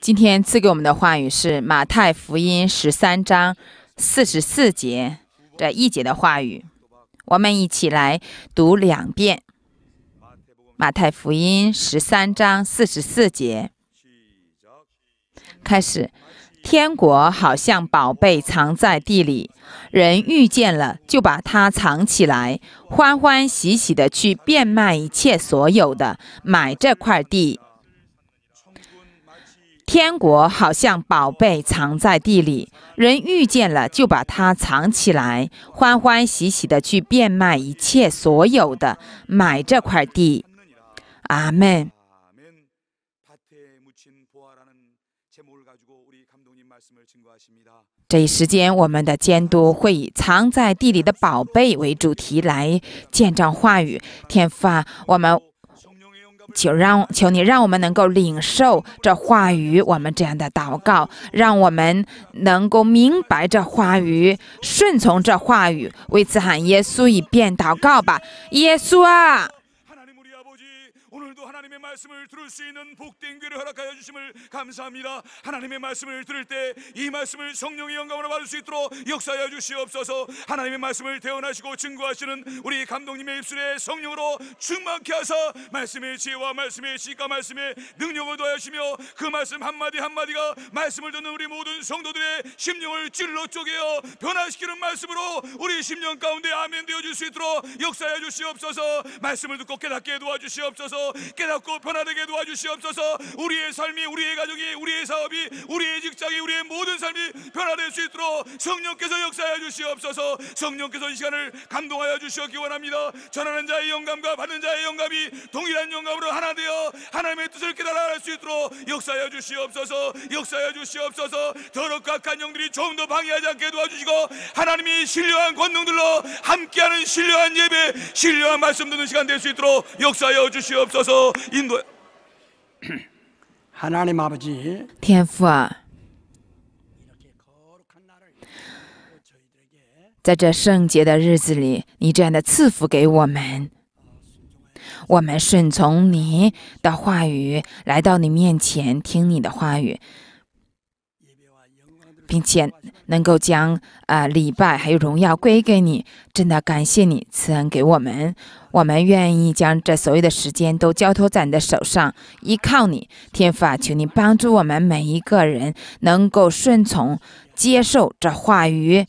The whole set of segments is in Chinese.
今天赐给我们的话语是马太福音十三章四十四节这一节的话语，我们一起来读两遍。马太福音十三章四十四节，开始。天国好像宝贝藏在地里，人遇见了就把它藏起来，欢欢喜喜的去变卖一切所有的，买这块地。天国好像宝贝藏在地里，人遇见了就把它藏起来，欢欢喜喜的去变卖一切所有的，买这块地。阿门。这一时间，我们的监督会以“藏在地里的宝贝”为主题来见证话语。天父啊，我们求让求你，让我们能够领受这话语。我们这样的祷告，让我们能够明白这话语，顺从这话语。为此，喊耶稣一遍祷告吧，耶稣啊！ 말씀을 들을 수 있는 복된 귀를 허락하여 주심을 감사합니다. 하나님의 말씀을 들을 때 이 말씀을 성령의 영감으로 받을 수 있도록 역사하여 주시옵소서. 하나님의 말씀을 대언하시고 증거하시는 우리 감독님의 입술에 성령으로 충만케 하사 말씀의 지혜와 말씀의 시가 말씀의 능력을 더하시며 그 말씀 한마디 한마디가 말씀을 듣는 우리 모든 성도들의 심령을 찔러 쪼개어 변화시키는 말씀으로 우리 심령 가운데 아멘 되어 줄수 있도록 역사하여 주시옵소서. 말씀을 듣고 깨닫게 도와주시옵소서. 깨닫고 하고 변화되게 도와주시옵소서 우리의 삶이 우리의 가족이 우리의 사업이 우리의 직장이 우리의 모든 삶이 변화될 수 있도록 성령께서 역사하 주시옵소서 성령께서 이 시간을 감동하여 주시옵기 원합니다 전하는 자의 영감과 받는 자의 영감이 동일한 영감으로 하나 되어 하나님의 뜻을 깨달아 할수 있도록 역사하 주시옵소서 역사하 주시옵소서 더럽고 악한 영들이 조금 더 방해하지 않게 도와주시고 하나님이 신뢰한 권능들로 함께하는 신뢰한 예배 신뢰한 말씀 듣는 시간 될 수 있도록 역사여 주시옵소서 인 天父啊，在这圣洁的日子里，你这样的赐福给我们，我们顺从你的话语，来到你面前听你的话语。并且能够将呃礼拜还有荣耀归给你，真的感谢你赐恩给我们，我们愿意将这所有的时间都交托在你的手上，依靠你，天父，求你帮助我们每一个人能够顺从接受这话语，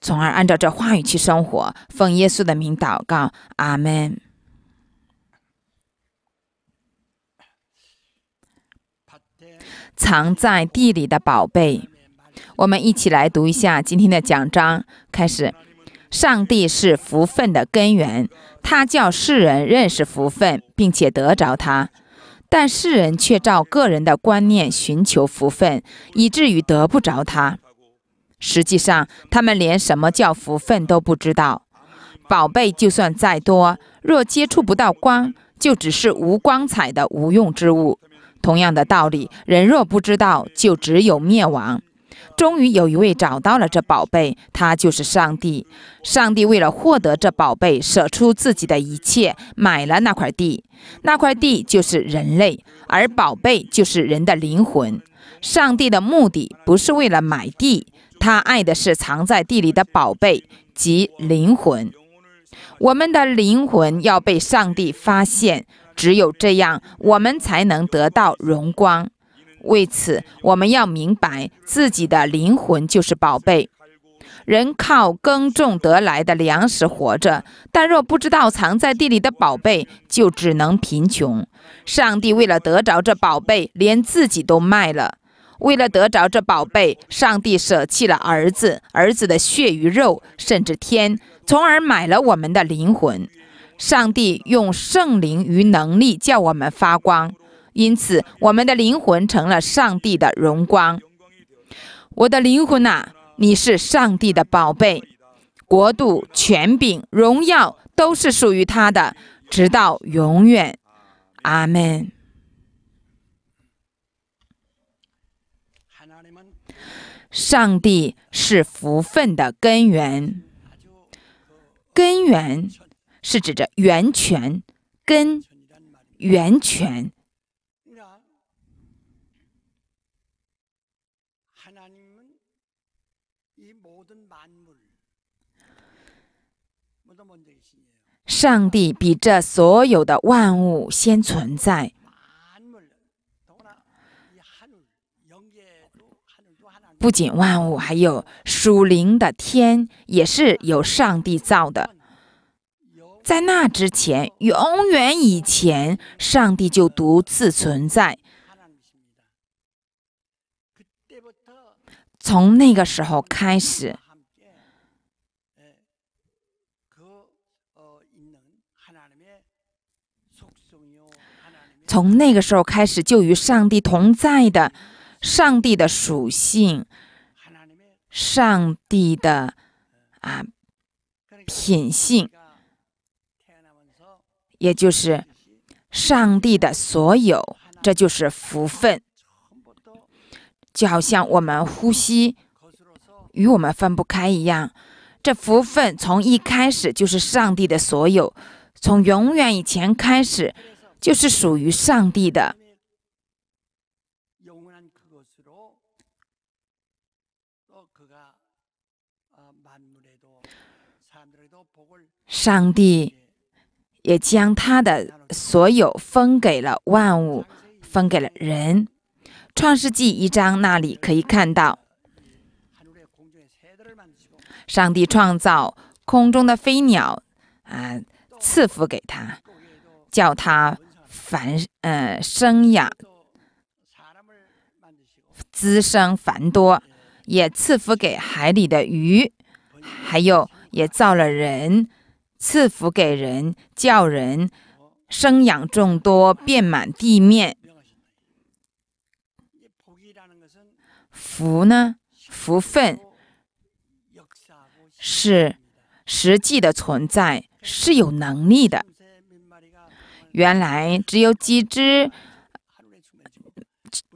从而按照这话语去生活，奉耶稣的名祷告，阿门。藏在地里的宝贝。我们一起来读一下今天的讲章，开始。上帝是福分的根源，他叫世人认识福分，并且得着他。但世人却照个人的观念寻求福分，以至于得不着他。实际上，他们连什么叫福分都不知道。宝贝就算再多，若接触不到光，就只是无光彩的无用之物。同样的道理，人若不知道，就只有灭亡。终于有一位找到了这宝贝，他就是上帝。上帝为了获得这宝贝，舍出自己的一切，买了那块地。那块地就是人类，而宝贝就是人的灵魂。上帝的目的不是为了买地，他爱的是藏在地里的宝贝及灵魂。我们的灵魂要被上帝发现，只有这样，我们才能得到荣光。为此，我们要明白自己的灵魂就是宝贝。人靠耕种得来的粮食活着，但若不知道藏在地里的宝贝，就只能贫穷。上帝为了得着这宝贝，连自己都卖了；为了得着这宝贝，上帝舍弃了儿子，儿子的血与肉，甚至天，从而买了我们的灵魂。上帝用圣灵与能力叫我们发光。因此，我们的灵魂成了上帝的荣光。我的灵魂啊，你是上帝的宝贝，国度、权柄、荣耀都是属于他的，直到永远。阿门。上帝是福分的根源，根源是指着源泉、根、源泉。上帝比这所有的万物先存在。不仅万物，还有属灵的天，也是由上帝造的。在那之前，永远以前，上帝就独自存在。从那个时候开始。从那个时候开始，就与上帝同在的，上帝的属性，上帝的啊品性，也就是上帝的所有，这就是福分。就好像我们呼吸与我们分不开一样，这福分从一开始就是上帝的所有。从永远以前开始，就是属于上帝的。上帝也将他的所有分给了万物，分给了人。创世纪一章那里可以看到，上帝创造空中的飞鸟啊。赐福给他，叫他繁，嗯，生养，滋生繁多，也赐福给海里的鱼，还有也造了人，赐福给人，叫人生养众多，遍满地面。福呢，福分是实际的存在。是有能力的。原来只有几只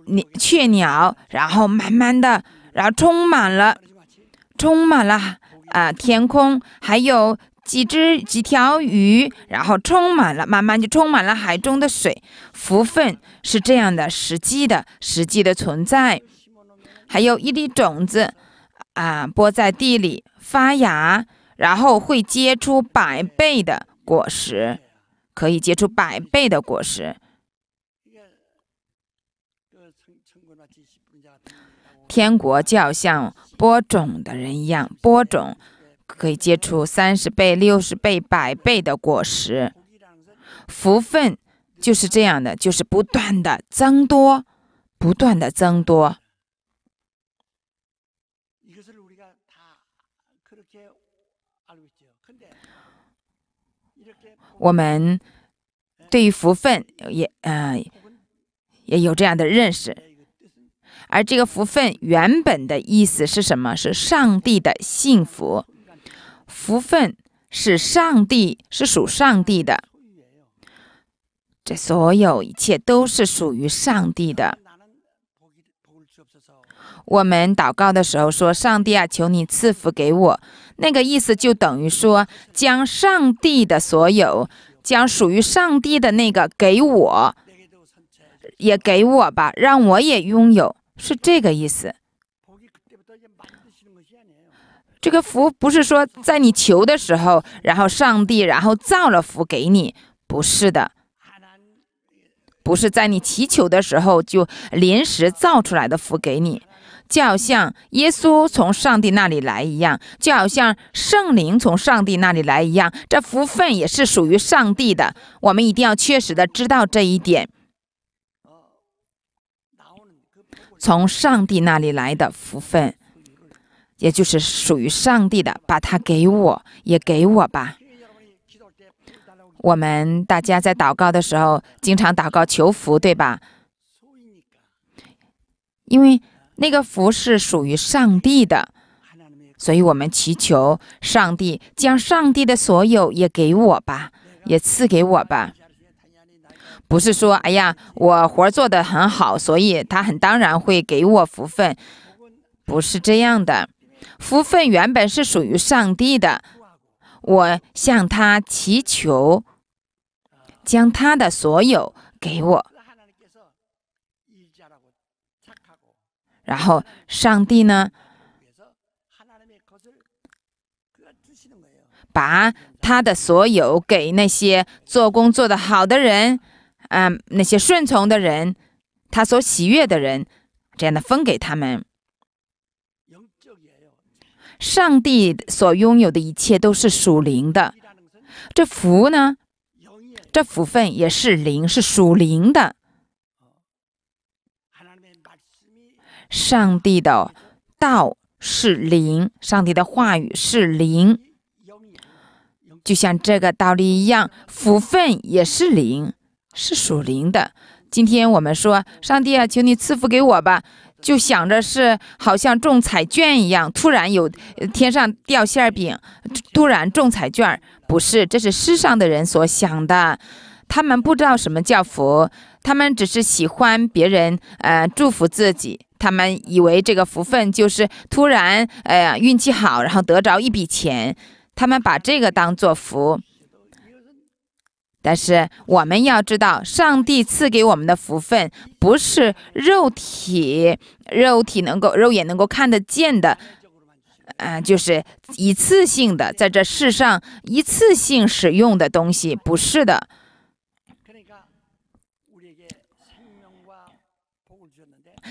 鸟雀鸟，然后慢慢的，然后充满了，充满了啊天空。还有几只几条鱼，然后充满了，慢慢就充满了海中的水。福分是这样的，实际的实际的存在。还有一粒种子啊，播在地里发芽。然后会结出百倍的果实，可以结出百倍的果实。天国要像播种的人一样播种，可以结出三十倍、六十倍、百倍的果实。福分就是这样的，就是不断的增多，不断的增多。我们对于福分也，嗯，也有这样的认识。而这个福分原本的意思是什么？是上帝的幸福。福分是上帝，是属上帝的。这所有一切都是属于上帝的。我们祷告的时候说：“上帝啊，求你赐福给我。”那个意思就等于说，将上帝的所有，将属于上帝的那个给我，也给我吧，让我也拥有，是这个意思。这个福不是说在你求的时候，然后上帝然后造了福给你，不是的，不是在你祈求的时候就临时造出来的福给你。就好像耶稣从上帝那里来一样，就好像圣灵从上帝那里来一样，这福分也是属于上帝的。我们一定要确实的知道这一点，从上帝那里来的福分，也就是属于上帝的，把它给我，也给我吧。我们大家在祷告的时候，经常祷告求福，对吧？因为。那个福是属于上帝的，所以我们祈求上帝将上帝的所有也给我吧，也赐给我吧。不是说，哎呀，我活做的很好，所以他很当然会给我福分，不是这样的。福分原本是属于上帝的，我向他祈求，将他的所有给我。然后，上帝呢，把他的所有给那些做工做得好的人，啊，那些顺从的人，他所喜悦的人，这样的分给他们。上帝所拥有的一切都是属灵的，这福呢，这福分也是灵，是属灵的。上帝的道是灵，上帝的话语是灵，就像这个道理一样，福分也是灵，是属灵的。今天我们说，上帝啊，求你赐福给我吧，就想着是好像中彩券一样，突然有天上掉馅饼，突然中彩券不是，这是世上的人所想的。他们不知道什么叫福，他们只是喜欢别人，呃，祝福自己。他们以为这个福分就是突然，哎呀，运气好，然后得着一笔钱，他们把这个当做福。但是我们要知道，上帝赐给我们的福分不是肉体，肉体能够肉眼能够看得见的，呃，就是一次性的，在这世上一次性使用的东西，不是的。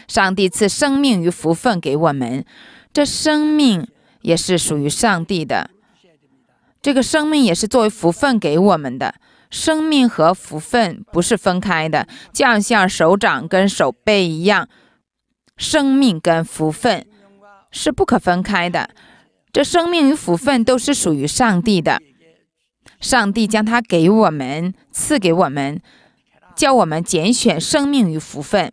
上帝赐生命与福分给我们，这生命也是属于上帝的，这个生命也是作为福分给我们的。生命和福分不是分开的，就像手掌跟手背一样，生命跟福分是不可分开的。这生命与福分都是属于上帝的，上帝将它给我们，赐给我们，叫我们拣选生命与福分。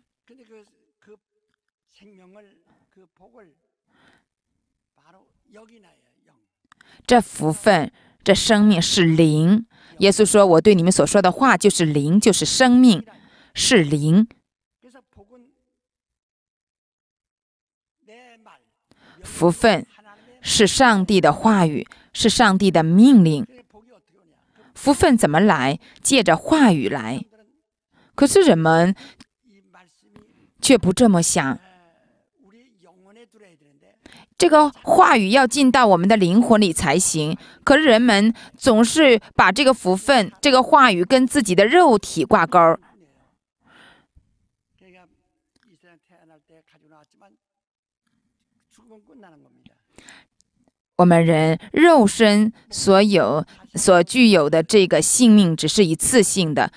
这福分，这生命是灵。耶稣说：“我对你们所说的话就是灵，就是生命，是灵。”福分是上帝的话语，是上帝的命令。福分怎么来？借着话语来。可是人们却不这么想。这个话语要进到我们的灵魂里才行。可是人们总是把这个福分、这个话语跟自己的肉体挂钩。我们人肉身所有所具有的这个性命，只是一次性的，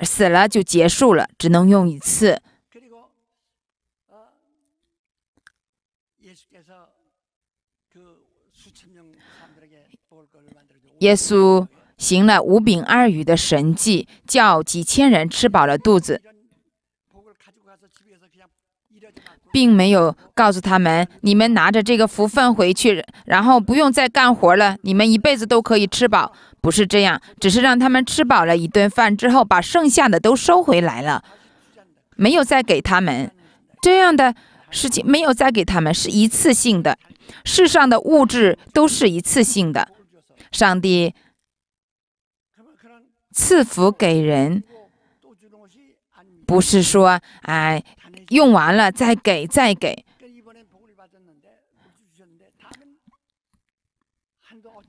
死了就结束了，只能用一次。耶稣行了五饼二鱼的神迹，叫几千人吃饱了肚子，并没有告诉他们：“你们拿着这个福分回去，然后不用再干活了，你们一辈子都可以吃饱。”不是这样，只是让他们吃饱了一顿饭之后，把剩下的都收回来了，没有再给他们这样的事情，没有再给他们是一次性的，世上的物质都是一次性的。上帝赐福给人，不是说哎用完了再给再给。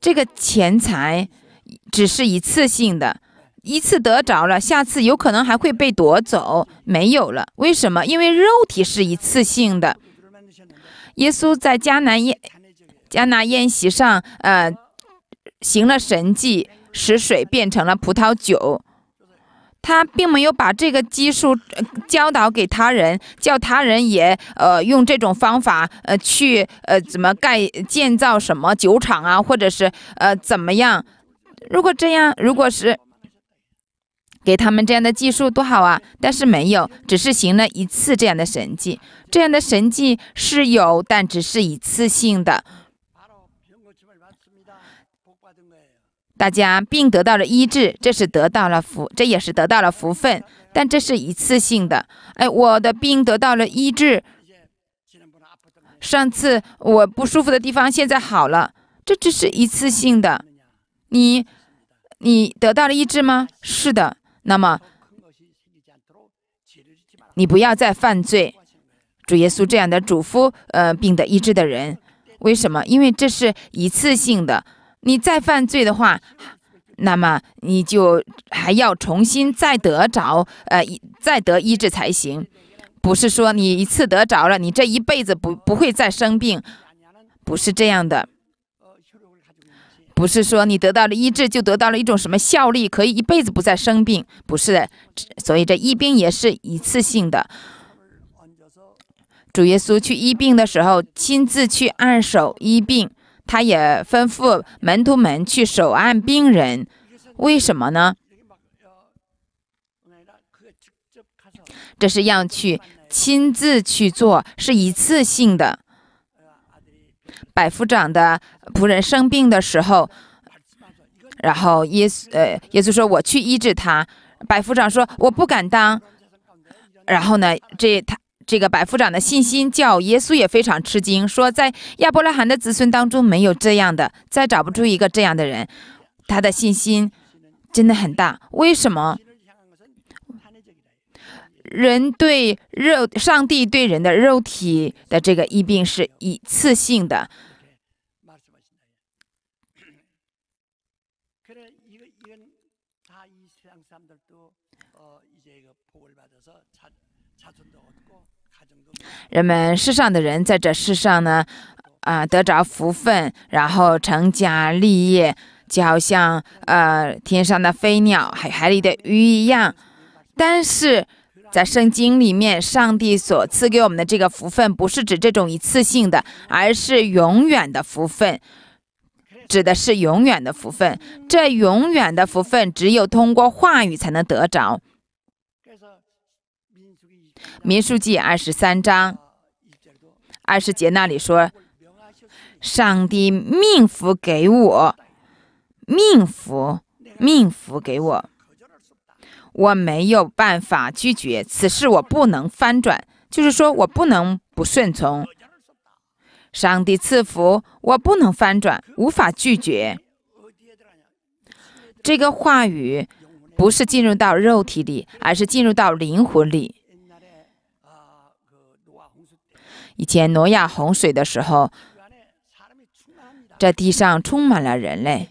这个钱财只是一次性的，一次得着了，下次有可能还会被夺走，没有了。为什么？因为肉体是一次性的。耶稣在迦南宴迦拿宴席上，呃。行了神迹，使水变成了葡萄酒。他并没有把这个技术教导给他人，叫他人也呃用这种方法呃去呃怎么盖建造什么酒厂啊，或者是呃怎么样？如果这样，如果是给他们这样的技术多好啊！但是没有，只是行了一次这样的神迹。这样的神迹是有，但只是一次性的。大家病得到了医治，这是得到了福，这也是得到了福分，但这是一次性的。哎，我的病得到了医治，上次我不舒服的地方现在好了，这只是一次性的。你，你得到了医治吗？是的。那么，你不要再犯罪。主耶稣这样的嘱咐，呃，病得医治的人，为什么？因为这是一次性的。你再犯罪的话，那么你就还要重新再得着，呃，再得医治才行。不是说你一次得着了，你这一辈子不不会再生病，不是这样的。不是说你得到了医治，就得到了一种什么效力，可以一辈子不再生病，不是的。所以这医病也是一次性的。主耶稣去医病的时候，亲自去按手医病。他也吩咐门徒们去守按病人，为什么呢？这是要去亲自去做，是一次性的。百夫长的仆人生病的时候，然后耶稣呃，耶稣说我去医治他，百夫长说我不敢当，然后呢，这他。这个百夫长的信心叫耶稣也非常吃惊，说在亚伯拉罕的子孙当中没有这样的，再找不出一个这样的人。他的信心真的很大。为什么？人对肉，上帝对人的肉体的这个疫病是一次性的。人们世上的人在这世上呢，啊，得着福分，然后成家立业，就好像呃天上的飞鸟、海海里的鱼一样。但是在圣经里面，上帝所赐给我们的这个福分，不是指这种一次性的，而是永远的福分，指的是永远的福分。这永远的福分，只有通过话语才能得着。民书记二十三章二十节那里说：“上帝命福给我，命福命福给我，我没有办法拒绝此事，我不能翻转，就是说我不能不顺从。上帝赐福，我不能翻转，无法拒绝。这个话语不是进入到肉体里，而是进入到灵魂里。”以前挪亚洪水的时候，在地上充满了人类，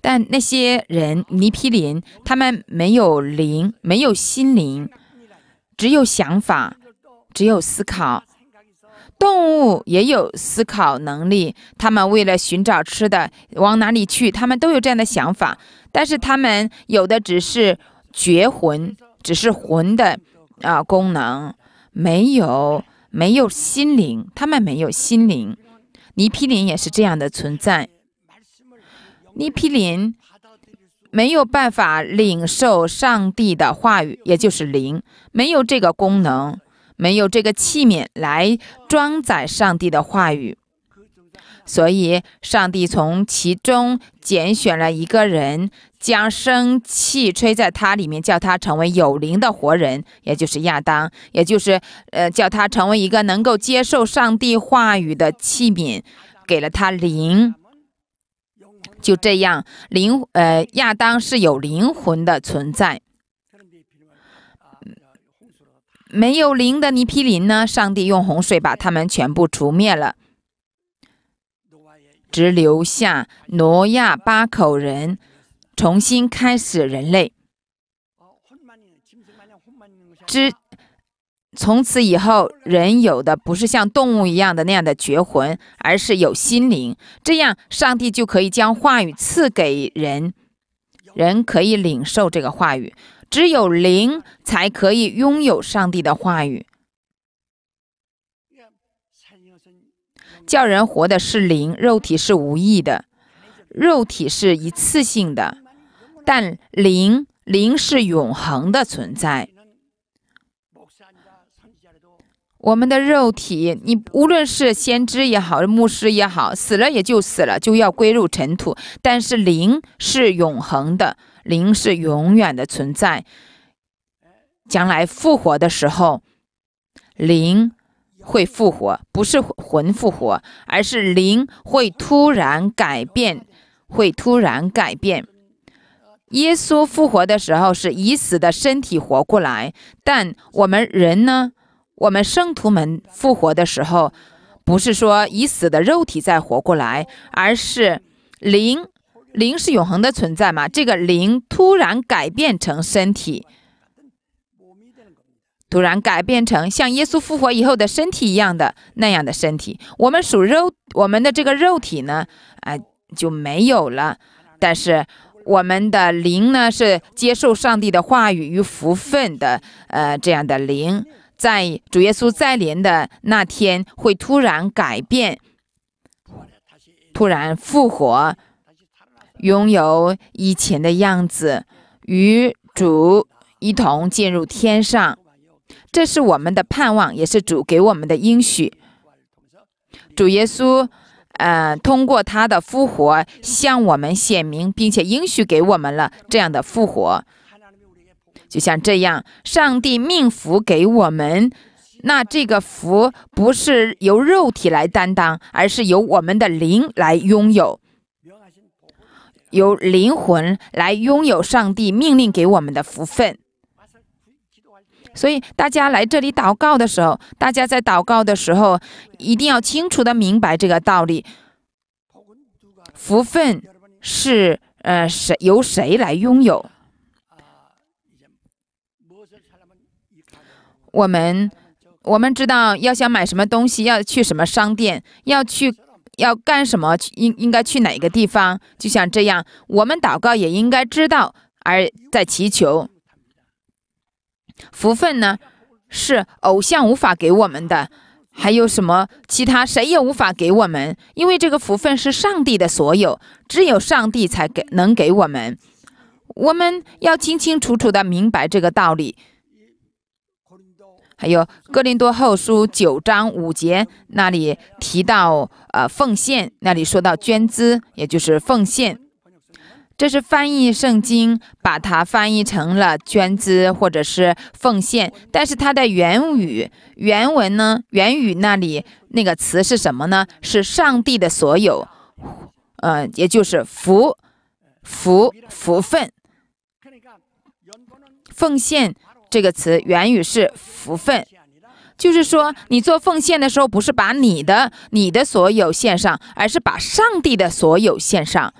但那些人尼皮林，他们没有灵，没有心灵，只有想法，只有思考。动物也有思考能力，他们为了寻找吃的，往哪里去，他们都有这样的想法，但是他们有的只是绝魂，只是魂的。啊，功能没有，没有心灵，他们没有心灵。尼皮林也是这样的存在。尼皮林没有办法领受上帝的话语，也就是灵，没有这个功能，没有这个器皿来装载上帝的话语，所以上帝从其中拣选了一个人。将生气吹在他里面，叫他成为有灵的活人，也就是亚当，也就是呃，叫他成为一个能够接受上帝话语的器皿，给了他灵。就这样，灵呃，亚当是有灵魂的存在。没有灵的尼皮林呢？上帝用洪水把他们全部除灭了，只留下挪亚八口人。重新开始，人类之从此以后，人有的不是像动物一样的那样的绝魂，而是有心灵。这样，上帝就可以将话语赐给人，人可以领受这个话语。只有灵才可以拥有上帝的话语，叫人活的是灵，肉体是无意的，肉体是一次性的。但灵灵是永恒的存在。我们的肉体，你无论是先知也好，牧师也好，死了也就死了，就要归入尘土。但是灵是永恒的，灵是永远的存在。将来复活的时候，灵会复活，不是魂复活，而是灵会突然改变，会突然改变。耶稣复活的时候，是以死的身体活过来；但我们人呢，我们圣徒们复活的时候，不是说已死的肉体再活过来，而是灵，灵是永恒的存在嘛。这个灵突然改变成身体，突然改变成像耶稣复活以后的身体一样的那样的身体。我们属肉，我们的这个肉体呢，哎，就没有了，但是。我们的灵呢，是接受上帝的话语与福分的，呃，这样的灵，在主耶稣再临的那天，会突然改变，突然复活，拥有以前的样子，与主一同进入天上。这是我们的盼望，也是主给我们的应许。主耶稣。呃，通过他的复活向我们显明，并且应许给我们了这样的复活，就像这样，上帝命福给我们，那这个福不是由肉体来担当，而是由我们的灵来拥有，由灵魂来拥有上帝命令给我们的福分。所以大家来这里祷告的时候，大家在祷告的时候，一定要清楚的明白这个道理：福分是呃谁由谁来拥有？我们我们知道要想买什么东西，要去什么商店，要去要干什么，应应该去哪个地方？就像这样，我们祷告也应该知道而在祈求。福分呢，是偶像无法给我们的，还有什么其他谁也无法给我们，因为这个福分是上帝的所有，只有上帝才给能给我们。我们要清清楚楚地明白这个道理。还有哥林多后书九章五节那里提到，呃，奉献那里说到捐资，也就是奉献。这是翻译圣经，把它翻译成了“捐资”或者是“奉献”，但是它的原语、原文呢？原语那里那个词是什么呢？是“上帝的所有”，嗯，也就是“福福福分”。奉献这个词原语是“福分”，就是说，你做奉献的时候，不是把你的、你的所有献上，而是把上帝的所有献上。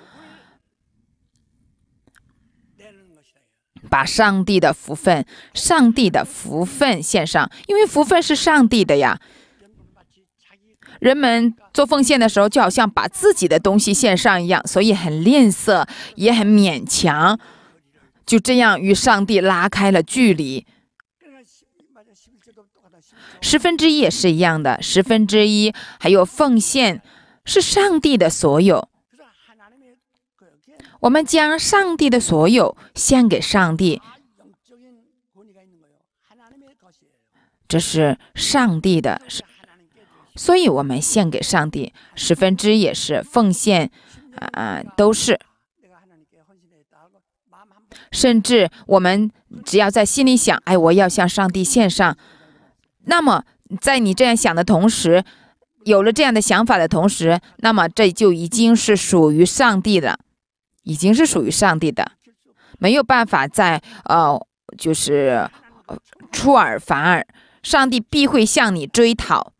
把上帝的福分，上帝的福分献上，因为福分是上帝的呀。人们做奉献的时候，就好像把自己的东西献上一样，所以很吝啬，也很勉强，就这样与上帝拉开了距离。十分之一也是一样的，十分之一还有奉献是上帝的所有。我们将上帝的所有献给上帝，这是上帝的，所以，我们献给上帝十分之也是奉献啊，都是。甚至我们只要在心里想：“哎，我要向上帝献上。”那么，在你这样想的同时，有了这样的想法的同时，那么这就已经是属于上帝了。已经是属于上帝的，没有办法再呃，就是出尔反尔。上帝必会向你追讨。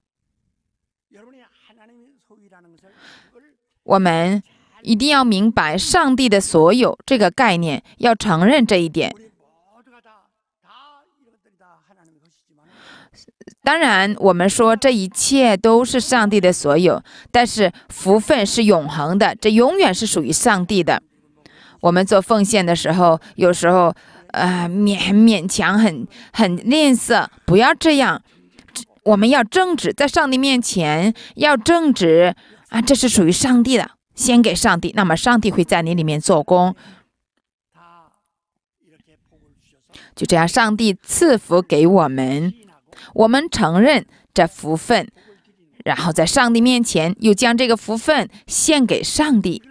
我们一定要明白上帝的所有这个概念，要承认这一点。当然，我们说这一切都是上帝的所有，但是福分是永恒的，这永远是属于上帝的。我们做奉献的时候，有时候，呃，勉勉强很很吝啬，不要这样。我们要正直，在上帝面前要正直啊！这是属于上帝的，先给上帝。那么上帝会在你里面做工，就这样，上帝赐福给我们，我们承认这福分，然后在上帝面前又将这个福分献给上帝。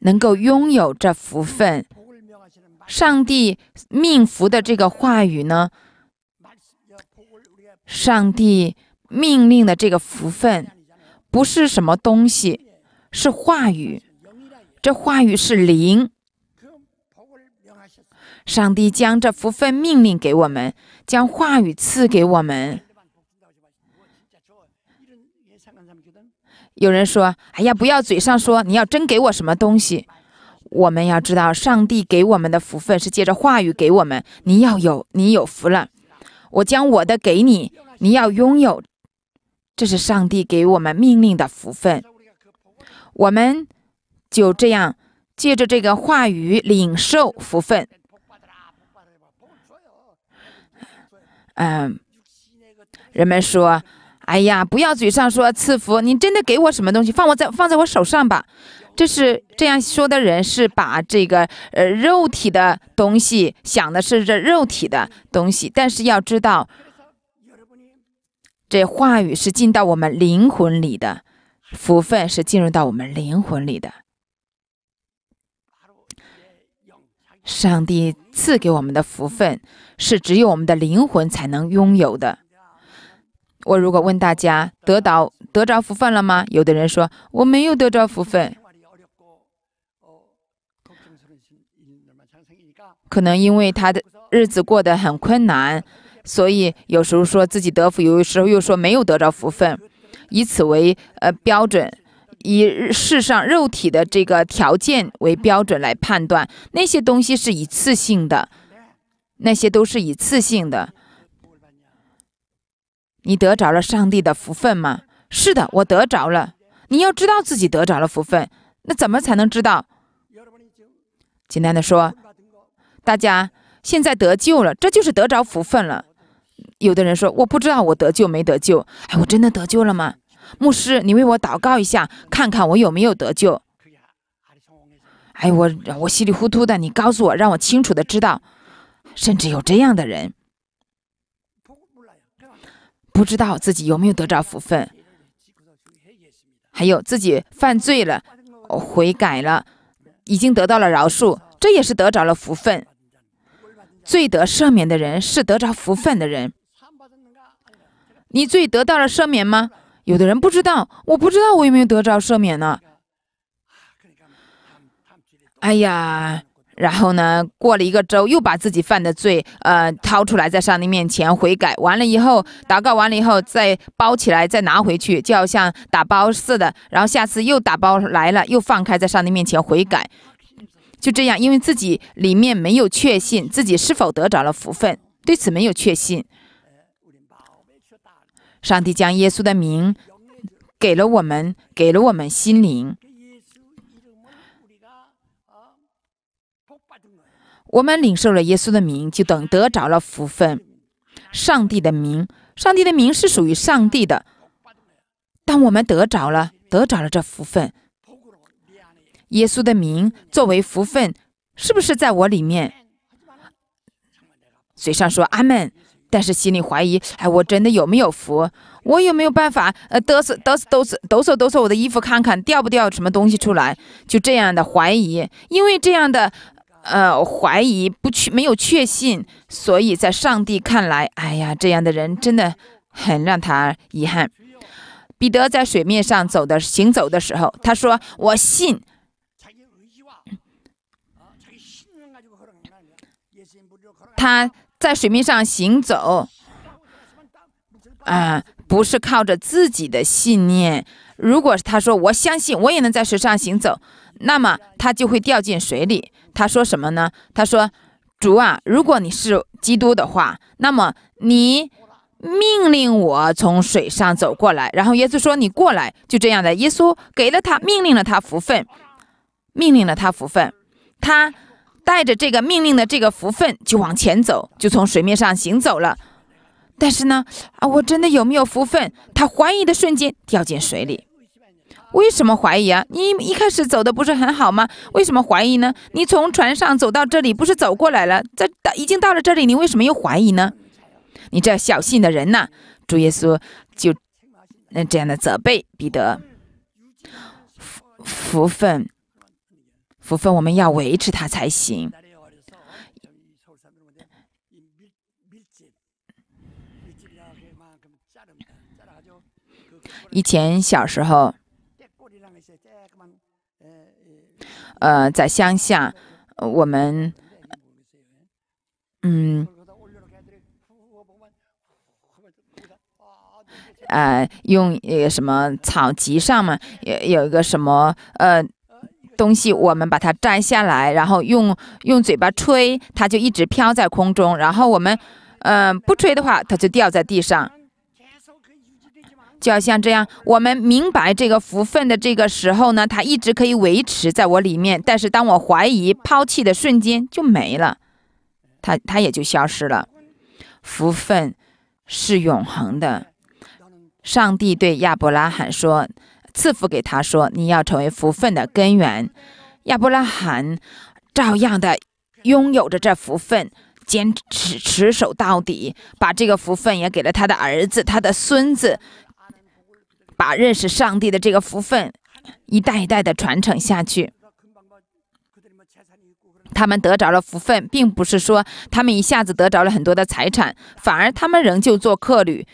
能够拥有这福分，上帝命福的这个话语呢？上帝命令的这个福分不是什么东西，是话语。这话语是灵。上帝将这福分命令给我们，将话语赐给我们。有人说：“哎呀，不要嘴上说，你要真给我什么东西。”我们要知道，上帝给我们的福分是借着话语给我们。你要有，你有福了。我将我的给你，你要拥有，这是上帝给我们命令的福分。我们就这样借着这个话语领受福分。嗯，人们说。哎呀，不要嘴上说赐福，你真的给我什么东西，放我在放在我手上吧。这是这样说的人，是把这个呃肉体的东西想的是这肉体的东西，但是要知道，这话语是进到我们灵魂里的，福分是进入到我们灵魂里的。上帝赐给我们的福分，是只有我们的灵魂才能拥有的。我如果问大家得到得着福分了吗？有的人说我没有得着福分，可能因为他的日子过得很困难，所以有时候说自己得福，有时候又说没有得着福分，以此为呃标准，以世上肉体的这个条件为标准来判断，那些东西是一次性的，那些都是一次性的。你得着了上帝的福分吗？是的，我得着了。你要知道自己得着了福分，那怎么才能知道？简单的说，大家现在得救了，这就是得着福分了。有的人说，我不知道我得救没得救？哎，我真的得救了吗？牧师，你为我祷告一下，看看我有没有得救？哎，我我稀里糊涂的，你告诉我，让我清楚的知道。甚至有这样的人。不知道自己有没有得着福分，还有自己犯罪了，悔改了，已经得到了饶恕，这也是得着了福分。罪得赦免的人是得着福分的人。你罪得到了赦免吗？有的人不知道，我不知道我有没有得着赦免呢。哎呀！然后呢，过了一个周，又把自己犯的罪，呃，掏出来，在上帝面前悔改，完了以后，祷告完了以后，再包起来，再拿回去，就要像打包似的。然后下次又打包来了，又放开在上帝面前悔改，就这样，因为自己里面没有确信自己是否得着了福分，对此没有确信。上帝将耶稣的名给了我们，给了我们心灵。我们领受了耶稣的名，就等得着了福分。上帝的名，上帝的名是属于上帝的，当我们得着了，得着了这福分。耶稣的名作为福分，是不是在我里面？嘴上说阿门，但是心里怀疑：哎，我真的有没有福？我有没有办法？呃，抖手抖手抖手抖手抖手，我的衣服看看掉不掉什么东西出来？就这样的怀疑，因为这样的。呃，怀疑不去，没有确信，所以在上帝看来，哎呀，这样的人真的很让他遗憾。彼得在水面上走的行走的时候，他说：“我信。”他在水面上行走，啊，不是靠着自己的信念。如果他说我相信，我也能在水上行走。那么他就会掉进水里。他说什么呢？他说：“主啊，如果你是基督的话，那么你命令我从水上走过来。”然后耶稣说：“你过来。”就这样的，耶稣给了他命令了他福分，命令了他福分。他带着这个命令的这个福分就往前走，就从水面上行走了。但是呢，啊，我真的有没有福分？他怀疑的瞬间掉进水里。为什么怀疑啊？你一开始走的不是很好吗？为什么怀疑呢？你从船上走到这里，不是走过来了？在已经到了这里，你为什么又怀疑呢？你这小心的人呐！主耶稣就那这样的责备彼得。福分，福分，我们要维持它才行。以前小时候。呃，在乡下，我们，嗯，呃，用呃什么草集上嘛，有有一个什么呃东西，我们把它摘下来，然后用用嘴巴吹，它就一直飘在空中，然后我们，嗯，不吹的话，它就掉在地上。就要像这样，我们明白这个福分的这个时候呢，它一直可以维持在我里面。但是当我怀疑、抛弃的瞬间，就没了，它它也就消失了。福分是永恒的。上帝对亚伯拉罕说：“赐福给他说，你要成为福分的根源。”亚伯拉罕照样的拥有着这福分，坚持持守到底，把这个福分也给了他的儿子，他的孙子。把认识上帝的这个福分，一代一代的传承下去。他们得着了福分，并不是说他们一下子得着了很多的财产，反而他们仍旧做客旅，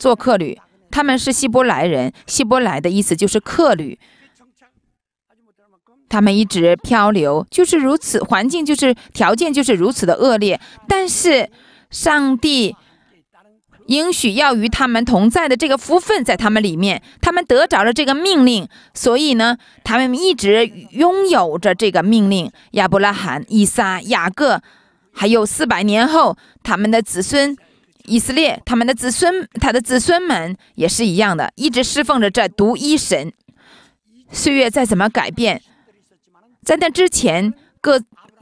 做客旅。他们是希伯来人，希伯来的意思就是客旅。他们一直漂流，就是如此，环境就是条件就是如此的恶劣。但是，上帝。应许要与他们同在的这个福分在他们里面，他们得着了这个命令，所以呢，他们一直拥有着这个命令。亚伯拉罕、以撒、雅各，还有四百年后他们的子孙以色列，他们的子孙，他的子孙们也是一样的，一直侍奉着这独一神。岁月再怎么改变，在那之前各。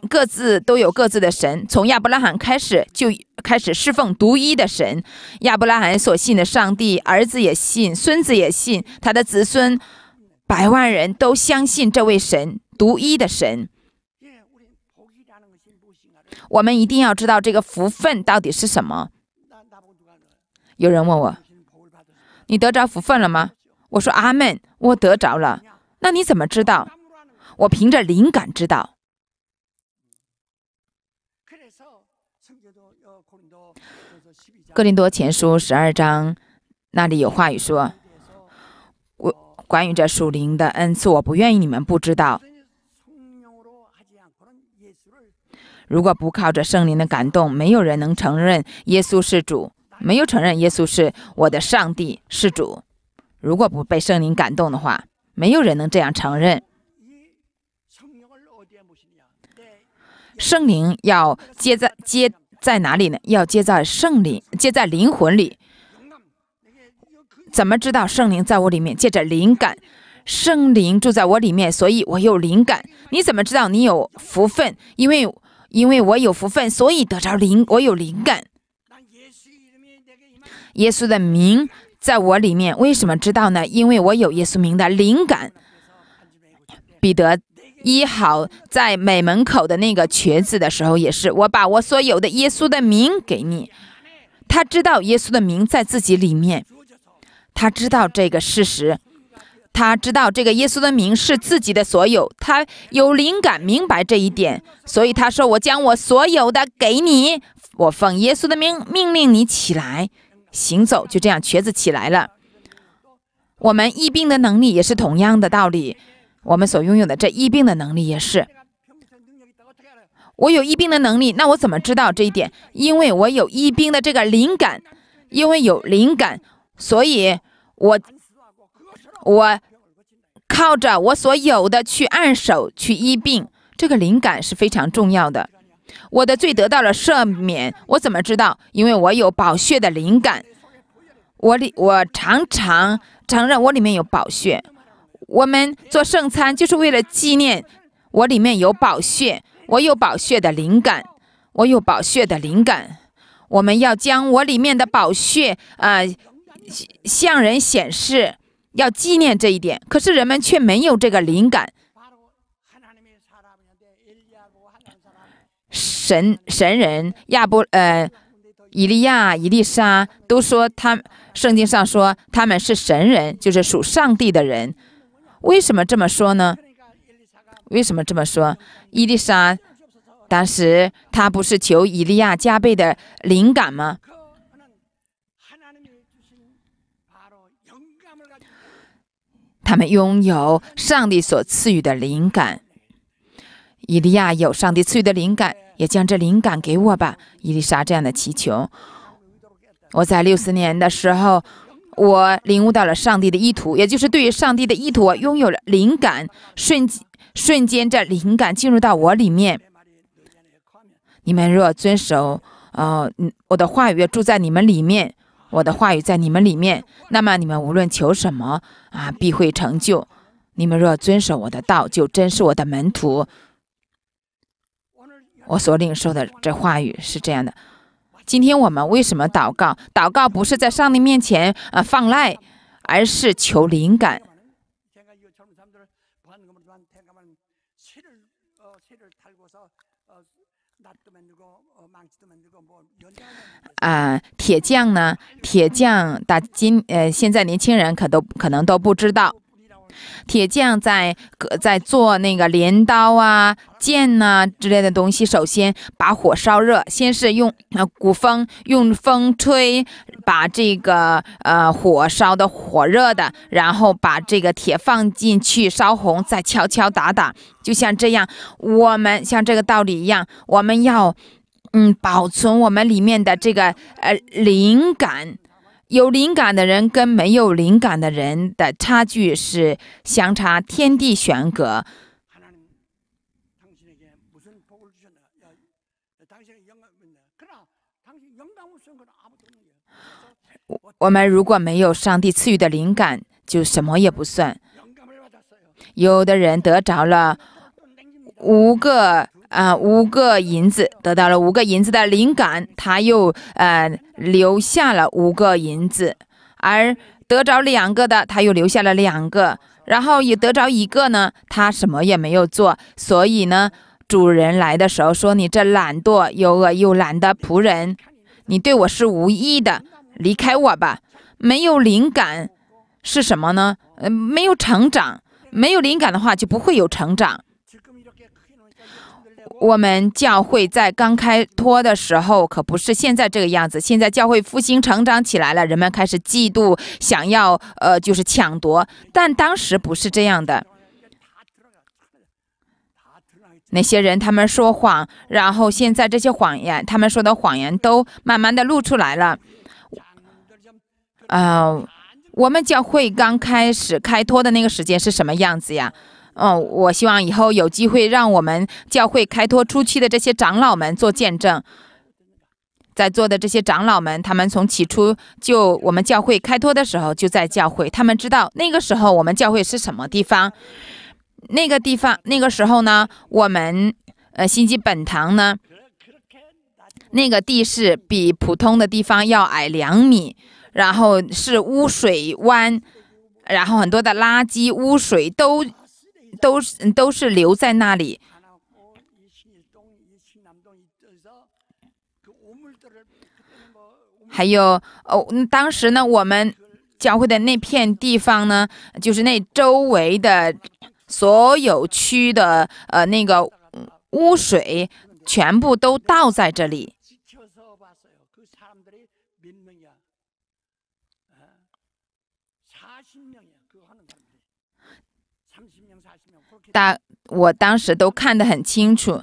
各自都有各自的神。从亚伯拉罕开始，就开始侍奉独一的神。亚伯拉罕所信的上帝，儿子也信，孙子也信，他的子孙百万人都相信这位神，独一的神。我们一定要知道这个福分到底是什么。有人问我：“你得着福分了吗？”我说：“阿门，我得着了。”那你怎么知道？我凭着灵感知道。多林多前书十二章那里有话语说：“我关于这属灵的恩赐，我不愿意你们不知道。如果不靠着圣灵的感动，没有人能承认耶稣是主；没有承认耶稣是我的上帝是主。如果不被圣灵感动的话，没有人能这样承认。圣灵要接在接。”在哪里呢？要接在圣灵，接在灵魂里。怎么知道圣灵在我里面？借着灵感，圣灵住在我里面，所以我有灵感。你怎么知道你有福分？因为，因为我有福分，所以得着灵，我有灵感。耶稣的名在我里面，为什么知道呢？因为我有耶稣名的灵感。彼得。医好在美门口的那个瘸子的时候，也是我把我所有的耶稣的名给你，他知道耶稣的名在自己里面，他知道这个事实，他知道这个耶稣的名是自己的所有，他有灵感明白这一点，所以他说：“我将我所有的给你，我奉耶稣的命命令你起来行走。”就这样，瘸子起来了。我们疫病的能力也是同样的道理。我们所拥有的这医病的能力也是，我有医病的能力，那我怎么知道这一点？因为我有医病的这个灵感，因为有灵感，所以我我靠着我所有的去按手去医病，这个灵感是非常重要的。我的罪得到了赦免，我怎么知道？因为我有保血的灵感，我里我常常承认我里面有保血。我们做圣餐就是为了纪念我里面有宝血，我有宝血的灵感，我有宝血的灵感。我们要将我里面的宝血啊向人显示，要纪念这一点。可是人们却没有这个灵感。神神人亚伯呃，以利亚、以利沙都说他圣经上说他们是神人，就是属上帝的人。为什么这么说呢？为什么这么说？伊丽莎，当时他不是求以利亚加倍的灵感吗？他们拥有上帝所赐予的灵感。伊利亚有上帝赐予的灵感，也将这灵感给我吧，伊丽莎这样的祈求。我在六四年的时候。我领悟到了上帝的意图，也就是对于上帝的意图拥有了灵感，瞬瞬间这灵感进入到我里面。你们若遵守，呃，我的话语住在你们里面，我的话语在你们里面，那么你们无论求什么啊，必会成就。你们若遵守我的道，就真是我的门徒。我所领受的这话语是这样的。今天我们为什么祷告？祷告不是在上帝面前呃放赖，而是求灵感。啊，铁匠呢？铁匠打今呃，现在年轻人可都可能都不知道。铁匠在在做那个镰刀啊、剑呐之类的东西，首先把火烧热，先是用啊鼓风，用风吹把这个呃火烧的火热的，然后把这个铁放进去烧红，再敲敲打打，就像这样。我们像这个道理一样，我们要嗯保存我们里面的这个呃灵感。有灵感的人跟没有灵感的人的差距是相差天地悬隔。我们如果没有上帝赐予的灵感，就什么也不算。有的人得着了五个。啊，五个银子得到了五个银子的灵感，他又呃留下了五个银子，而得着两个的他又留下了两个，然后也得着一个呢，他什么也没有做。所以呢，主人来的时候说：“你这懒惰又饿又懒的仆人，你对我是无意的，离开我吧。”没有灵感是什么呢？呃，没有成长，没有灵感的话就不会有成长。我们教会在刚开脱的时候可不是现在这个样子。现在教会复兴成长起来了，人们开始嫉妒，想要呃，就是抢夺。但当时不是这样的。那些人他们说谎，然后现在这些谎言，他们说的谎言都慢慢的露出来了。呃，我们教会刚开始开拓的那个时间是什么样子呀？嗯，我希望以后有机会让我们教会开拓出去的这些长老们做见证，在座的这些长老们，他们从起初就我们教会开拓的时候就在教会，他们知道那个时候我们教会是什么地方，那个地方那个时候呢，我们呃新基本堂呢，那个地势比普通的地方要矮两米，然后是污水湾，然后很多的垃圾污水都。都是都是留在那里，还有哦，当时呢，我们教会的那片地方呢，就是那周围的所有区的呃那个污水全部都倒在这里。大，我当时都看得很清楚，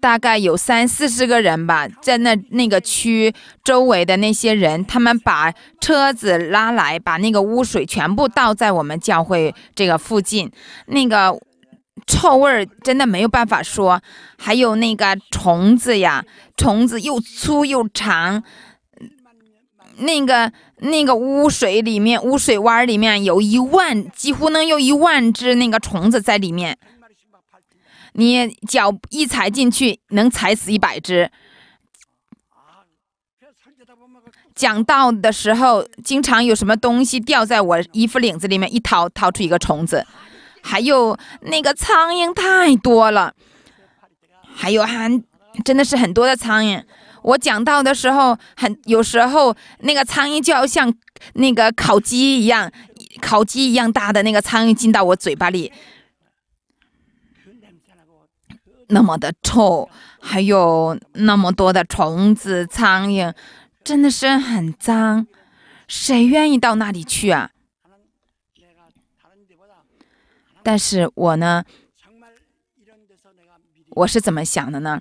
大概有三四十个人吧，在那那个区周围的那些人，他们把车子拉来，把那个污水全部倒在我们教会这个附近，那个臭味真的没有办法说，还有那个虫子呀，虫子又粗又长。那个那个污水里面，污水湾里面有一万，几乎能有一万只那个虫子在里面。你脚一踩进去，能踩死一百只。讲到的时候，经常有什么东西掉在我衣服领子里面，一掏掏出一个虫子。还有那个苍蝇太多了，还有很真的是很多的苍蝇。我讲到的时候，很有时候那个苍蝇就要像那个烤鸡一样，烤鸡一样大的那个苍蝇进到我嘴巴里，那么的臭，还有那么多的虫子、苍蝇，真的是很脏，谁愿意到那里去啊？但是我呢，我是怎么想的呢？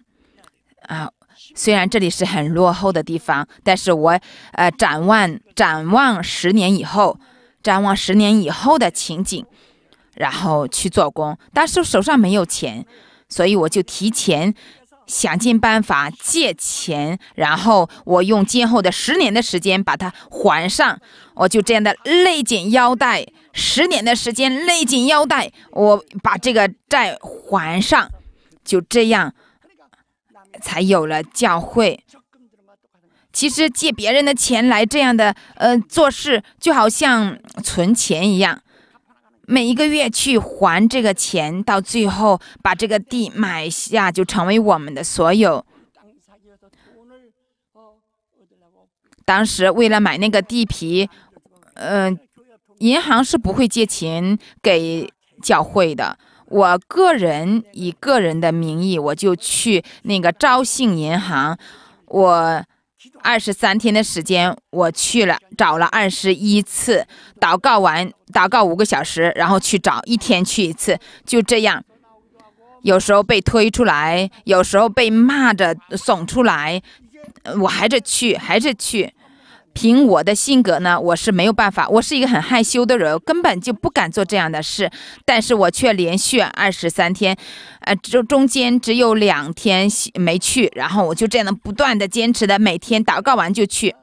啊？虽然这里是很落后的地方，但是我呃展望展望十年以后，展望十年以后的情景，然后去做工，但是手上没有钱，所以我就提前想尽办法借钱，然后我用今后的十年的时间把它还上，我就这样的勒紧腰带，十年的时间勒紧腰带，我把这个债还上，就这样。才有了教会。其实借别人的钱来这样的，呃，做事就好像存钱一样，每一个月去还这个钱，到最后把这个地买下，就成为我们的所有。当时为了买那个地皮，呃，银行是不会借钱给教会的。我个人以个人的名义，我就去那个招信银行。我二十三天的时间，我去了找了二十一次，祷告完，祷告五个小时，然后去找，一天去一次，就这样。有时候被推出来，有时候被骂着送出来，我还是去，还是去。凭我的性格呢，我是没有办法。我是一个很害羞的人，根本就不敢做这样的事。但是我却连续二十三天，呃，中中间只有两天没去，然后我就这样的不断的坚持的，每天祷告完就去。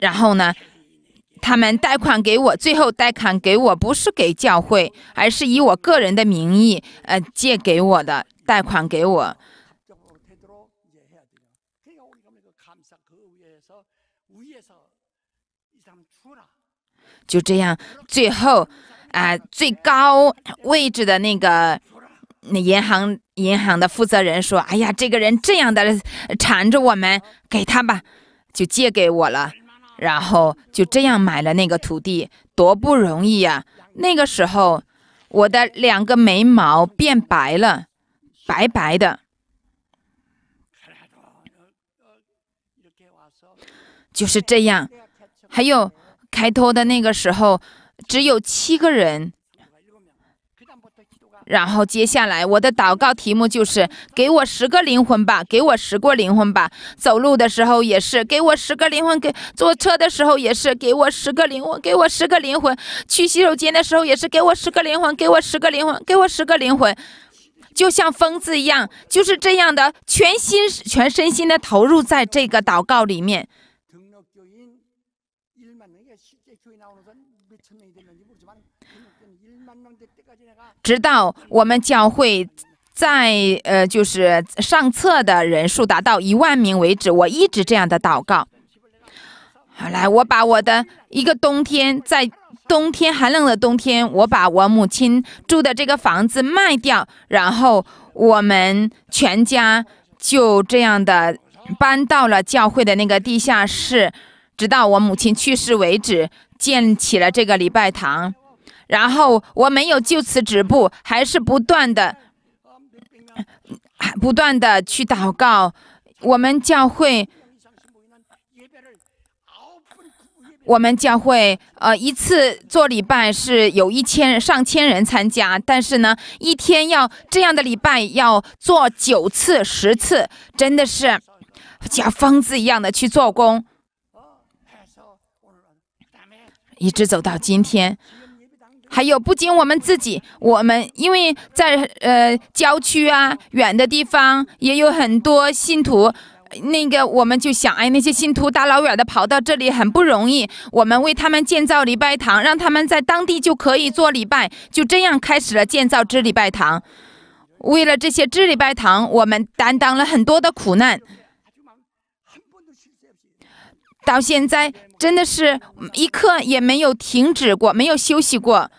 然后呢，他们贷款给我，最后贷款给我不是给教会，而是以我个人的名义，呃，借给我的贷款给我。就这样，最后，啊，最高位置的那个，那银行银行的负责人说：“哎呀，这个人这样的缠着我们，给他吧，就借给我了。”然后就这样买了那个土地，多不容易呀！那个时候，我的两个眉毛变白了，白白的。就是这样，还有。开头的那个时候，只有七个人。然后接下来，我的祷告题目就是：给我十个灵魂吧，给我十个灵魂吧。走路的时候也是，给我十个灵魂；给坐车的时候也是，给我十个灵魂；给我十个灵魂。去洗手间的时候也是，给我十个灵魂，给我十个灵魂，给我十个灵魂。就像疯子一样，就是这样的，全心全身心的投入在这个祷告里面。直到我们教会在呃，就是上册的人数达到一万名为止，我一直这样的祷告。后来，我把我的一个冬天，在冬天寒冷的冬天，我把我母亲住的这个房子卖掉，然后我们全家就这样的搬到了教会的那个地下室，直到我母亲去世为止，建起了这个礼拜堂。然后我没有就此止步，还是不断的，不断的去祷告。我们教会，我们教会，呃，一次做礼拜是有一千上千人参加，但是呢，一天要这样的礼拜要做九次十次，真的是像疯子一样的去做工，一直走到今天。还有，不仅我们自己，我们因为在呃郊区啊远的地方也有很多信徒，那个我们就想，哎，那些信徒大老远的跑到这里很不容易，我们为他们建造礼拜堂，让他们在当地就可以做礼拜，就这样开始了建造这礼拜堂。为了这些智礼拜堂，我们担当了很多的苦难。到现在，真的是一刻也没有停止过，没有休息过。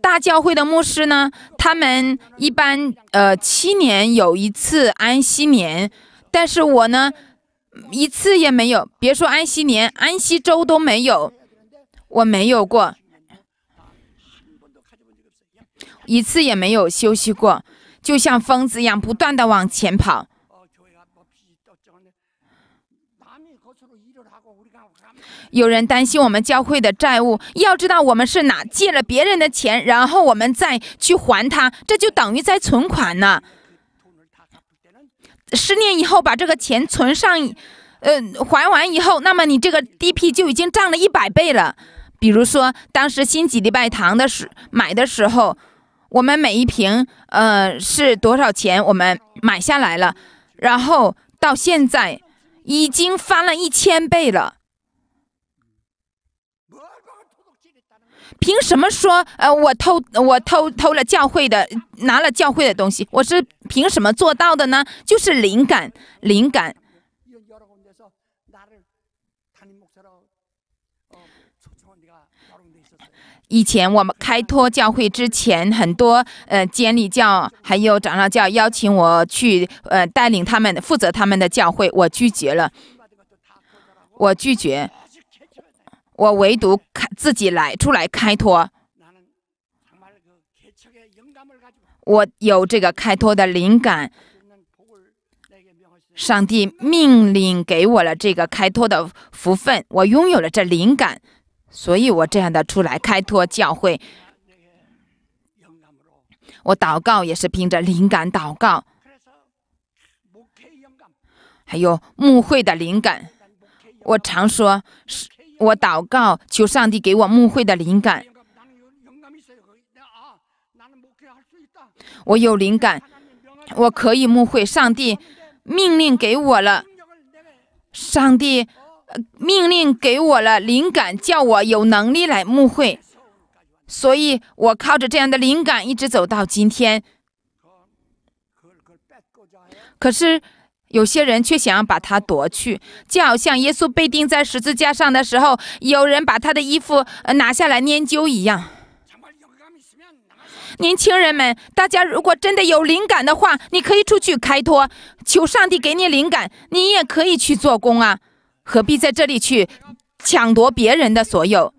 大教会的牧师呢？他们一般呃七年有一次安息年，但是我呢一次也没有。别说安息年，安息周都没有，我没有过，一次也没有休息过，就像疯子一样，不断的往前跑。有人担心我们教会的债务。要知道，我们是哪借了别人的钱，然后我们再去还他，这就等于在存款呢。十年以后把这个钱存上，呃，还完以后，那么你这个 DP 就已经涨了一百倍了。比如说，当时新几内拜堂的时买的时候，我们每一瓶，呃，是多少钱？我们买下来了，然后到现在已经翻了一千倍了。凭什么说，呃，我偷我偷偷了教会的，拿了教会的东西？我是凭什么做到的呢？就是灵感，灵感。以前我们开拓教会之前，很多呃监理教还有长老教邀请我去呃带领他们，负责他们的教会，我拒绝了，我拒绝。我唯独开自己来出来开拓，我有这个开拓的灵感，上帝命令给我了这个开拓的福分，我拥有了这灵感，所以我这样的出来开拓教会。我祷告也是凭着灵感祷告，还有慕会的灵感，我常说，是。我祷告，求上帝给我慕会的灵感。我有灵感，我可以慕会。上帝命令给我了，上帝命令给我了灵感，叫我有能力来慕会。所以我靠着这样的灵感一直走到今天。可是。有些人却想要把它夺去，就好像耶稣被钉在十字架上的时候，有人把他的衣服呃拿下来研究一样。年轻人们，大家如果真的有灵感的话，你可以出去开拓，求上帝给你灵感。你也可以去做工啊，何必在这里去抢夺别人的所有？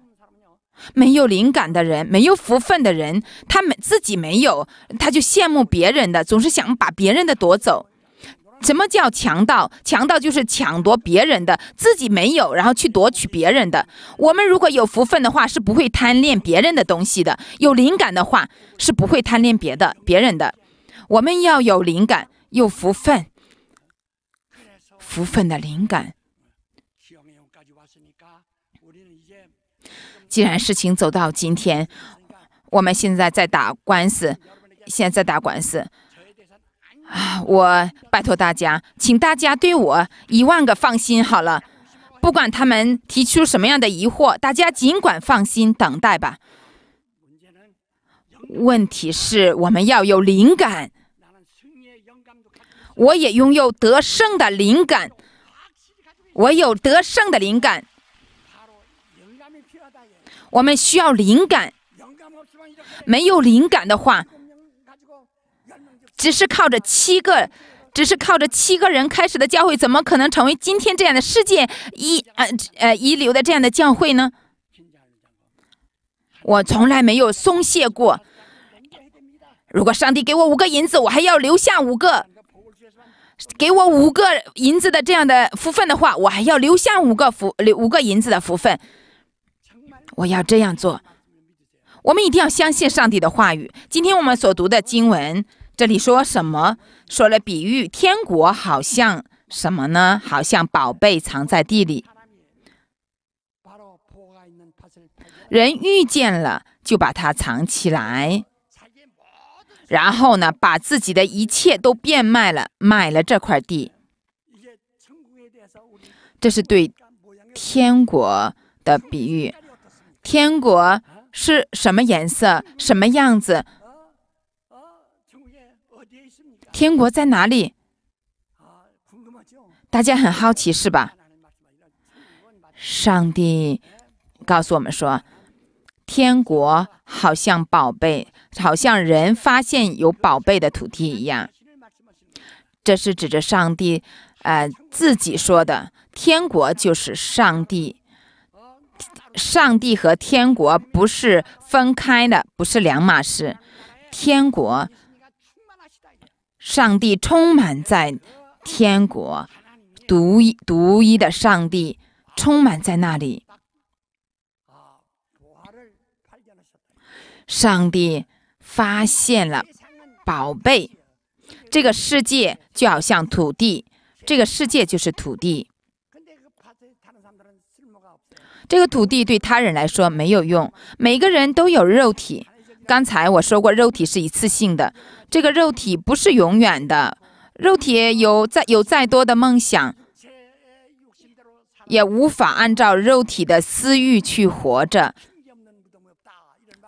没有灵感的人，没有福分的人，他们自己没有，他就羡慕别人的，总是想把别人的夺走。什么叫强盗？强盗就是抢夺别人的，自己没有，然后去夺取别人的。我们如果有福分的话，是不会贪恋别人的东西的；有灵感的话，是不会贪恋别的别人的。我们要有灵感，有福分，福分的灵感。既然事情走到今天，我们现在在打官司，现在打官司。啊！我拜托大家，请大家对我一万个放心好了。不管他们提出什么样的疑惑，大家尽管放心等待吧。问题是我们要有灵感，我也拥有得胜的灵感，我有得胜的灵感。我们需要灵感，没有灵感的话。只是靠着七个，只是靠着七个人开始的教会，怎么可能成为今天这样的世界一呃呃一流的这样的教会呢？我从来没有松懈过。如果上帝给我五个银子，我还要留下五个；给我五个银子的这样的福分的话，我还要留下五个福、五个银子的福分。我要这样做。我们一定要相信上帝的话语。今天我们所读的经文。这里说什么？说了比喻，天国好像什么呢？好像宝贝藏在地里，人遇见了就把它藏起来，然后呢，把自己的一切都变卖了，买了这块地。这是对天国的比喻。天国是什么颜色？什么样子？天国在哪里？大家很好奇是吧？上帝告诉我们说，天国好像宝贝，好像人发现有宝贝的土地一样。这是指着上帝，呃，自己说的。天国就是上帝，上帝和天国不是分开的，不是两码事，天国。上帝充满在天国，独一独一的上帝充满在那里。上帝发现了宝贝，这个世界就好像土地，这个世界就是土地。这个土地对他人来说没有用，每个人都有肉体。刚才我说过，肉体是一次性的，这个肉体不是永远的。肉体有再有再多的梦想，也无法按照肉体的私欲去活着。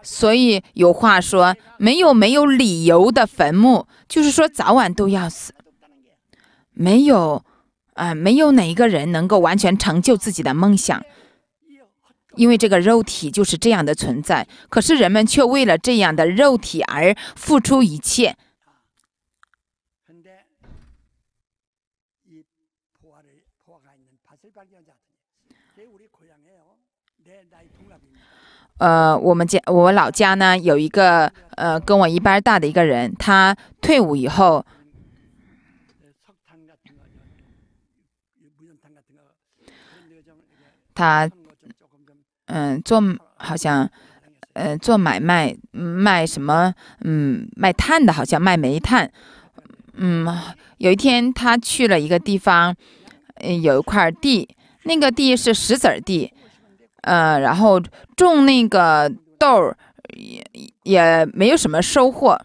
所以有话说，没有没有理由的坟墓，就是说早晚都要死。没有啊，没有哪一个人能够完全成就自己的梦想。因为这个肉体就是这样的存在，可是人们却为了这样的肉体而付出一切。呃，我们家我老家呢有一个呃跟我一般大的一个人，他退伍以后，他。嗯，做好像，嗯，做买卖，卖什么？嗯，卖炭的，好像卖煤炭。嗯，有一天他去了一个地方，嗯，有一块地，那个地是石子儿地，嗯，然后种那个豆儿也也没有什么收获。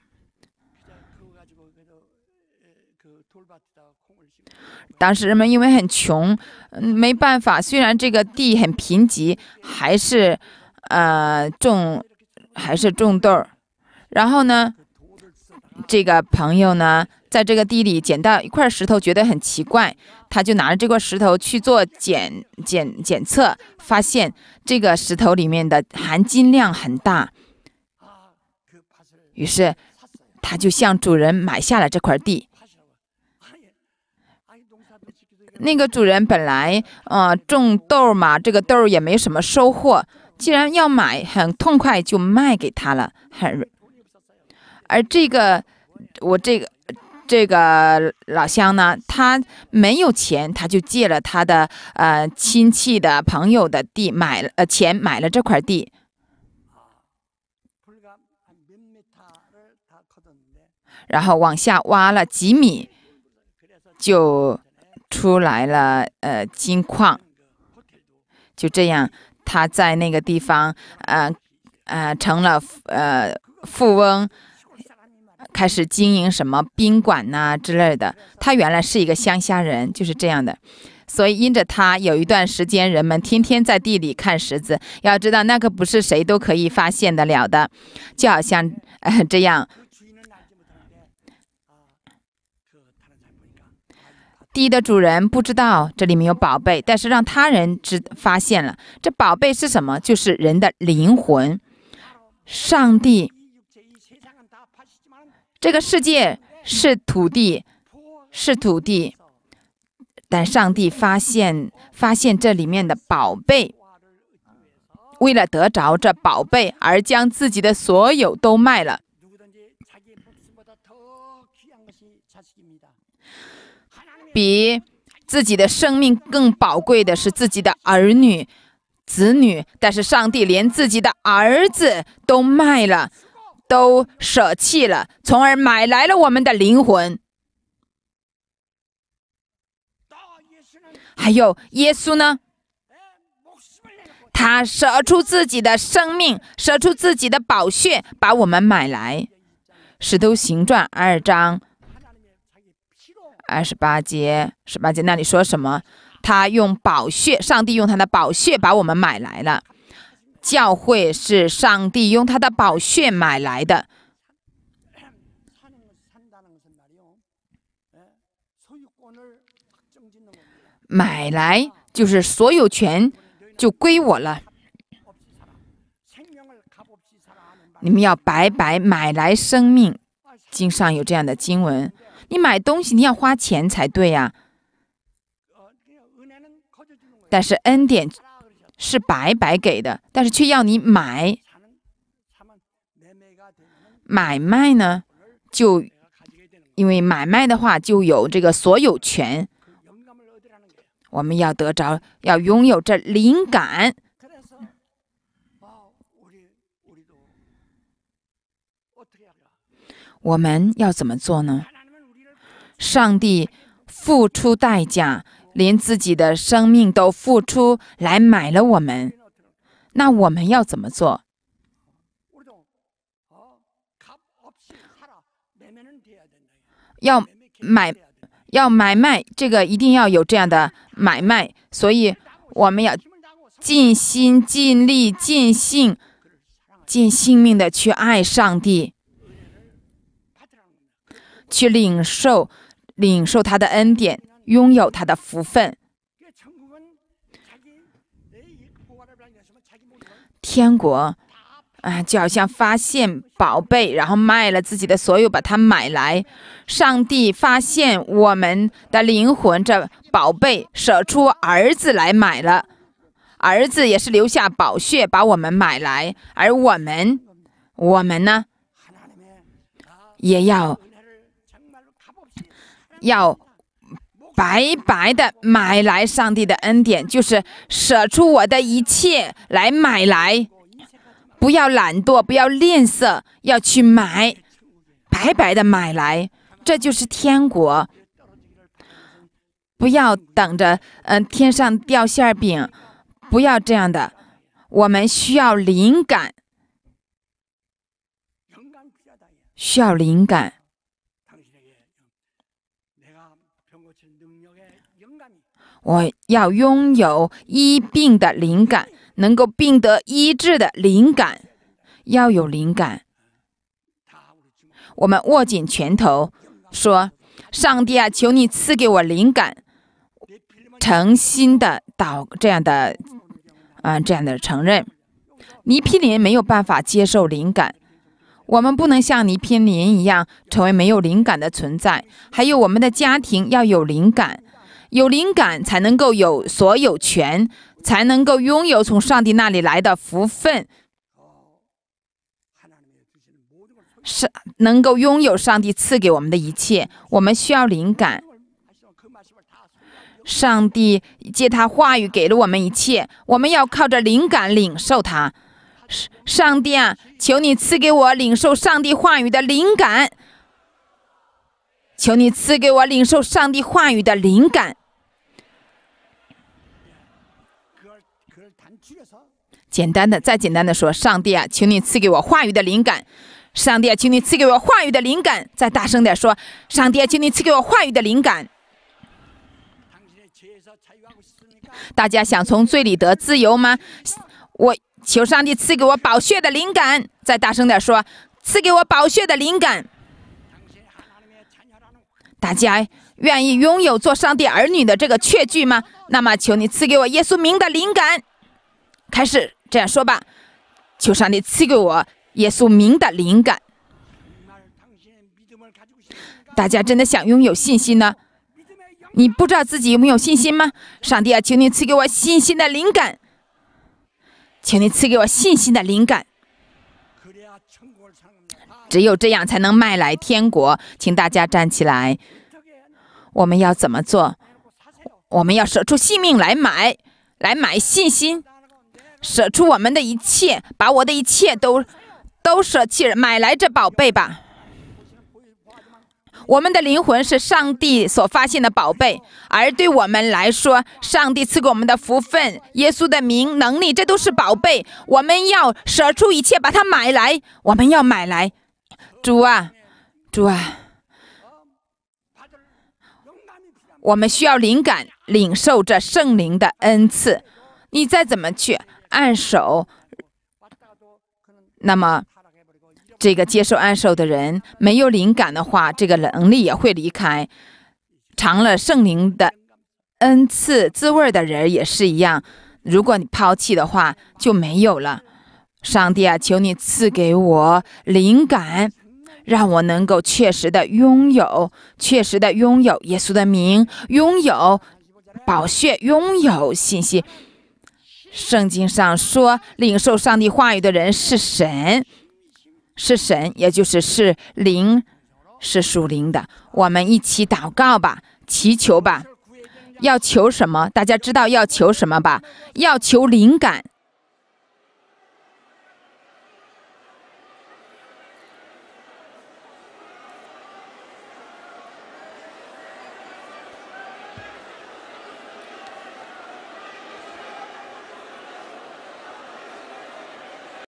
当时人们因为很穷。嗯，没办法，虽然这个地很贫瘠，还是，呃，种，还是种豆儿。然后呢，这个朋友呢，在这个地里捡到一块石头，觉得很奇怪，他就拿着这块石头去做检检检测，发现这个石头里面的含金量很大，于是他就向主人买下了这块地。那个主人本来呃种豆嘛，这个豆也没什么收获。既然要买，很痛快就卖给他了，很。而这个我这个这个老乡呢，他没有钱，他就借了他的呃亲戚的朋友的地买了呃钱买了这块地，然后往下挖了几米，就。出来了，呃，金矿，就这样，他在那个地方，呃，呃，成了呃富翁，开始经营什么宾馆呐之类的。他原来是一个乡下人，就是这样的。所以因着他有一段时间，人们天天在地里看石子，要知道那个不是谁都可以发现得了的，就好像这样。地的主人不知道这里面有宝贝，但是让他人知发现了这宝贝是什么，就是人的灵魂。上帝，这个世界是土地，是土地，但上帝发现发现这里面的宝贝，为了得着这宝贝而将自己的所有都卖了。比自己的生命更宝贵的是自己的儿女、子女。但是上帝连自己的儿子都卖了，都舍弃了，从而买来了我们的灵魂。还有耶稣呢？他舍出自己的生命，舍出自己的宝血，把我们买来。石头形状二章。二十八节，十八节。那你说什么？他用宝血，上帝用他的宝血把我们买来了。教会是上帝用他的宝血买来的，买来就是所有权就归我了。你们要白白买来生命。经上有这样的经文，你买东西你要花钱才对呀。但是恩典是白白给的，但是却要你买。买卖呢，就因为买卖的话就有这个所有权，我们要得着，要拥有这灵感。我们要怎么做呢？上帝付出代价，连自己的生命都付出来买了我们，那我们要怎么做？要买，要买卖，这个一定要有这样的买卖，所以我们要尽心、尽力、尽性、尽性命的去爱上帝。去领受，领受他的恩典，拥有他的福分。天国，啊，就好像发现宝贝，然后卖了自己的所有把它买来。上帝发现我们的灵魂这宝贝，舍出儿子来买了。儿子也是留下宝血把我们买来，而我们，我们呢，也要。要白白的买来上帝的恩典，就是舍出我的一切来买来，不要懒惰，不要吝啬，要去买，白白的买来，这就是天国。不要等着，嗯，天上掉馅饼，不要这样的。我们需要灵感，需要灵感。我要拥有医病的灵感，能够病得医治的灵感，要有灵感。我们握紧拳头，说：“上帝啊，求你赐给我灵感。”诚心的祷这样的，啊这样的承认。尼皮林没有办法接受灵感，我们不能像尼皮林一样成为没有灵感的存在。还有我们的家庭要有灵感。有灵感才能够有所有权，才能够拥有从上帝那里来的福分，上能够拥有上帝赐给我们的一切。我们需要灵感，上帝借他话语给了我们一切，我们要靠着灵感领受他。上帝，啊，求你赐给我领受上帝话语的灵感，求你赐给我领受上帝话语的灵感。简单的，再简单的说，上帝啊，请你赐给我话语的灵感。上帝，啊，请你赐给我话语的灵感。再大声点说，上帝，啊，请你赐给我话语的灵感。大家想从罪里得自由吗？我求上帝赐给我饱血的灵感。再大声点说，赐给我饱血的灵感。大家愿意拥有做上帝儿女的这个确据吗？那么，求你赐给我耶稣名的灵感。开始这样说吧，求上帝赐给我耶稣名的灵感。大家真的想拥有信心呢？你不知道自己有没有信心吗？上帝啊，请你赐给我信心的灵感，请你赐给我信心的灵感。只有这样才能卖来天国。请大家站起来，我们要怎么做？我们要舍出性命来买，来买信心。舍出我们的一切，把我的一切都都舍弃，买来这宝贝吧。我们的灵魂是上帝所发现的宝贝，而对我们来说，上帝赐给我们的福分、耶稣的名、能力，这都是宝贝。我们要舍出一切，把它买来。我们要买来，主啊，主啊，我们需要灵感，领受这圣灵的恩赐。你再怎么去。按手，那么这个接受按手的人没有灵感的话，这个能力也会离开。尝了圣灵的恩赐滋味的人也是一样，如果你抛弃的话就没有了。上帝啊，求你赐给我灵感，让我能够确实的拥有，确实的拥有耶稣的名，拥有宝血，拥有信心。圣经上说，领受上帝话语的人是神，是神，也就是是灵，是属灵的。我们一起祷告吧，祈求吧，要求什么？大家知道要求什么吧？要求灵感。